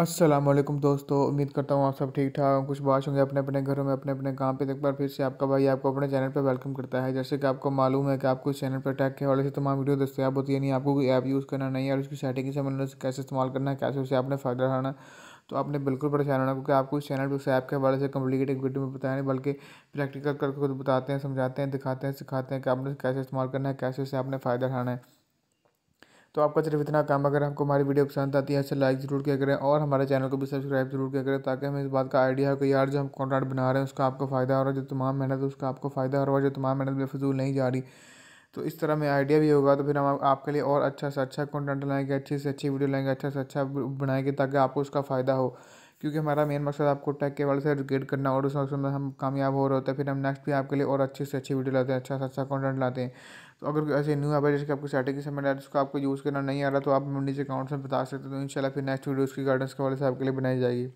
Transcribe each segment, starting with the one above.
अस्सलाम वालेकुम दोस्तों उम्मीद करता हूँ आप सब ठीक ठाक कुछ बात होंगे अपने अपने घरों में अपने अपने काम पे एक बार फिर से आपका भाई आपको अपने चैनल पे वेलकम करता है जैसे कि आपको मालूम है कि आपको इस चैनल पर टैग के हवाले से तमाम वीडियो दस्तियाब होती है नहीं आपको कोई ऐप यूज़ करना नहीं है और उसकी सेटिंग से मतलब कैसे इस्तेमाल करना है कैसे उसे आपने फ़ायदा उठाना तो आपने बिल्कुल परेशान होना क्योंकि आपको इस चैनल पर उस ऐप के हवाले से कम्प्लीट एक वीडियो में बताया नहीं बल्कि प्रैक्टिकल करके खुद बताते हैं समझाते हैं दिखाते हैं सिखाते हैं कि आपने कैसे इस्तेमाल करना है कैसे उसे आपने फ़ायदा उठाना है तो आपका सिर्फ इतना काम अगर आपको हमारी वीडियो पसंद आती है ऐसे लाइक ज़रूर किया करें और हमारे चैनल को भी सब्सक्राइब जरूर किया करें ताकि हमें इस बात का आइडिया हो कि यार जो हम कॉन्टेंट बना रहे हैं उसका आपको फ़ायदा हो रहा है जो तमाम मेहनत है उसका आपको फ़ायदा हो रहा है जो तमाम मेहनत फजूल नहीं जा रही तो इस तरह में आइडिया भी होगा तो फिर हम आपके लिए और अच्छा से अच्छा कॉन्टेंट लाएंगे अच्छी से अच्छी वीडियो लाएंगे अच्छा से अच्छा बनाएंगे ताकि आपको उसका फ़ायदा हो क्योंकि हमारा मेन मकसद आपको टेक के वाले से एजुकेट करना और उस मकसद में हम कामयाब हो रहे होते हैं फिर हम नेक्स्ट भी आपके लिए और अच्छी से अच्छी वीडियो लाते हैं अच्छा से अच्छा कॉन्टेंट लाते हैं तो अगर ऐसे न्यू एवरेज की आपको स्ट्रैटेजी समझ आ उसको आपको यूज़ करना नहीं आ रहा तो आप नीचे कमेंट्स में बता सकते हो तो इंशाल्लाह फिर नेक्स्ट वीडियो उसकी गाइडेंस के वाले से आपके लिए बनाई जाएगी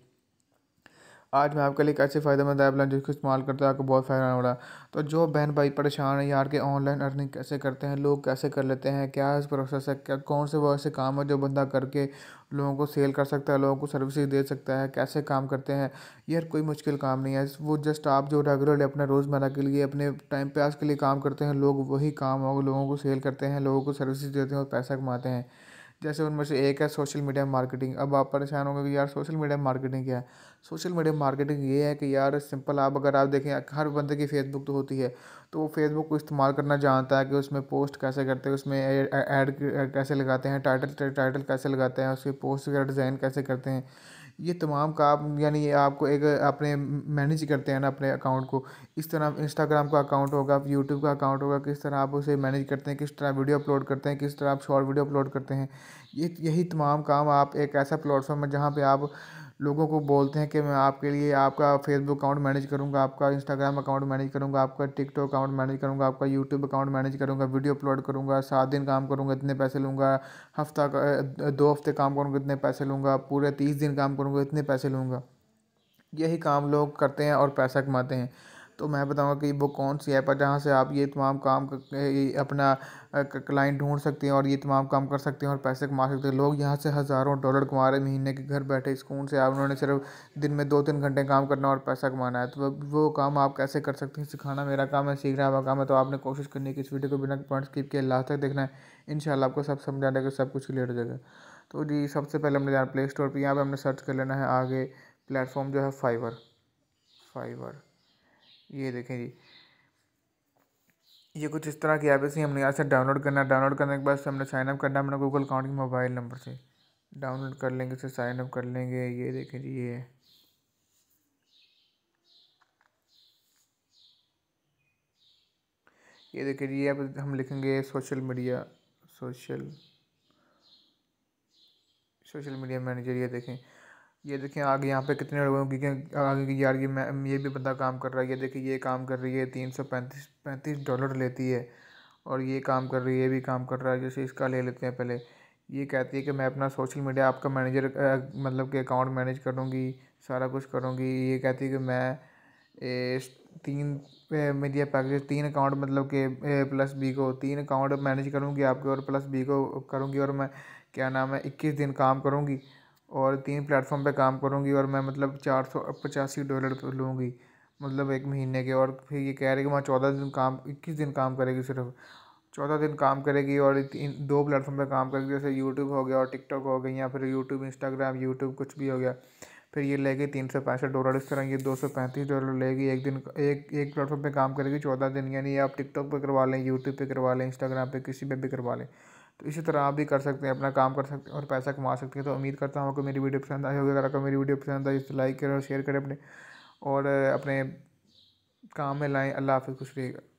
आज मैं आपके लिए एक ऐसे फ़ायदेमंद ऐप लाइन जिसको इस्तेमाल करते हैं आपको बहुत फ़ायदा हो रहा है तो जो बहन भाई परेशान है यार के ऑनलाइन अर्निंग कैसे करते हैं लोग कैसे कर लेते हैं क्या इस प्रोसेस है क्या कौन से वो ऐसे काम है जो बंदा करके लोगों को सेल कर सकता है लोगों को सर्विस दे सकता है कैसे काम करते हैं यार कोई मुश्किल काम नहीं है वो जस्ट आप जो रेगुलरली अपने रोज़मर्रा के लिए अपने टाइम पास के लिए काम करते हैं लोग वही काम लोगों को सेल करते हैं लोगों को सर्विस देते हैं और पैसा कमाते हैं जैसे उनमें से एक है सोशल मीडिया मार्केटिंग अब आप परेशान होंगे कि यार सोशल मीडिया मार्केटिंग क्या है सोशल मीडिया मार्केटिंग ये है कि यार सिंपल आप अगर आप देखें हर बंदे की फेसबुक तो होती है तो वो फेसबुक को इस्तेमाल करना जानता है कि उसमें पोस्ट कैसे करते हैं उसमें ऐड कैसे लगाते हैं टाइटल टाइटल कैसे लगाते हैं उसकी पोस्ट का डिज़ाइन कैसे करते हैं ये तमाम काम यानी ये आपको एक अपने मैनेज करते हैं ना अपने अकाउंट को इस तरह इंस्टाग्राम का अकाउंट होगा यूट्यूब का अकाउंट होगा किस तरह आप उसे मैनेज करते हैं किस तरह वीडियो अपलोड करते हैं किस तरह आप शॉर्ट वीडियो अपलोड करते हैं ये यही तमाम काम आप एक ऐसा प्लेटफॉर्म है जहाँ पर आप लोगों को बोलते हैं कि मैं आपके लिए आपका फेसबुक अकाउंट मैनेज करूँगा आपका इंस्टाग्राम अकाउंट मैनेज करूँगा आपका टिकटॉक अकाउंट मैनेज करूँगा आपका यूट्यूब अकाउंट मैनेज करूँगा वीडियो अपलोड करूँगा सात दिन काम करूँगा इतने पैसे लूँगा हफ्ता दो हफ्ते काम करूँगा इतने पैसे लूँगा पूरे तीस दिन काम करूँगा इतने पैसे लूँगा यही काम लोग करते हैं और पैसा कमाते हैं तो मैं बताऊँगा कि वो कौन सी ऐप है जहाँ से आप ये तमाम काम अपना क्लाइंट ढूंढ सकते हैं और ये तमाम काम कर सकते हैं और पैसे कमा सकते हैं लोग यहाँ से हज़ारों डॉलर कमा रहे महीने के घर बैठे स्कूल से आप उन्होंने सिर्फ दिन में दो तीन घंटे काम करना और पैसा कमाना है तो वो काम आप कैसे कर सकते हैं सिखाना मेरा काम है सीखना है काम है तो आपने कोशिश करनी है कि इस वीडियो को बिना पॉइंट स्किप किए लास्ट तक देखना है इन आपको सब समझा जाएगा सब कुछ क्लियर हो जाएगा तो जी सबसे पहले हमने जाना प्ले स्टोर पर यहाँ पर हमने सर्च कर लेना है आगे प्लेटफॉर्म जो है फाइवर फाइवर ये देखें जी ये कुछ इस तरह की ऐप ऐसी हमने यहाँ से डाउनलोड करना डाउनलोड करने के बाद हमने साइन अप करना अपना गूगल अकाउंट के मोबाइल नंबर से डाउनलोड कर लेंगे इसे साइन अप कर लेंगे ये देखें जी ये ये देखें जी अब हम लिखेंगे social media social social media manager ये देखें ये देखें आगे यहाँ पे कितने लोगों की आगे यार ये मैं ये भी बंदा काम कर रहा है ये देखिए ये काम कर रही है तीन सौ पैंतीस पैंतीस डॉलर लेती है और ये काम कर रही है ये भी काम कर रहा है जैसे इसका ले लेते हैं पहले ये कहती है कि मैं अपना सोशल मीडिया आपका मैनेजर मतलब कि अकाउंट मैनेज करूँगी सारा कुछ करूँगी ये कहती है कि मैं ए, तीन मीडिया पैकेज तीन अकाउंट मतलब के प्लस बी को तीन अकाउंट मैनेज करूँगी आपके और प्लस बी को करूँगी और मैं क्या नाम है इक्कीस दिन काम करूँगी और तीन प्लेटफॉर्म पे काम करूँगी और मैं मतलब चार सौ पचासी डॉलर तो लूँगी मतलब एक महीने के और फिर ये कह रहे कि वहाँ चौदह दिन काम इक्कीस दिन काम करेगी सिर्फ चौदह दिन काम करेगी और इन दो प्लेटफॉर्म पे काम करेगी जैसे यूट्यूब हो गया और टिकटॉक हो गई या फिर यूट्यूब इंस्टाग्राम यूट्यूब कुछ भी हो गया फिर ये लेगी तीन सौ पैंसठ डॉलर इस तरह ये दो सौ पैंतीस डॉलर लेगी एक दिन एक एक प्लेटफॉर्म पे काम करेगी चौदह दिन यानी आप टिकटॉक पे करवा लें यूट्यूब पे करवा लें इंस्टाग्राम पे किसी पे भी करवा लें तो इसी तरह आप भी कर सकते हैं अपना काम कर सकते हैं और पैसा कमा सकते हैं तो उम्मीद करता हूँ आपको मेरी वीडियो पसंद आई होगी अगर आपको मेरी वीडियो पसंद आई तो लाइक करें और शेयर करें अपने और अपने काम में लाएँ अल्लाह हाफिज़ कुछ रहिएगा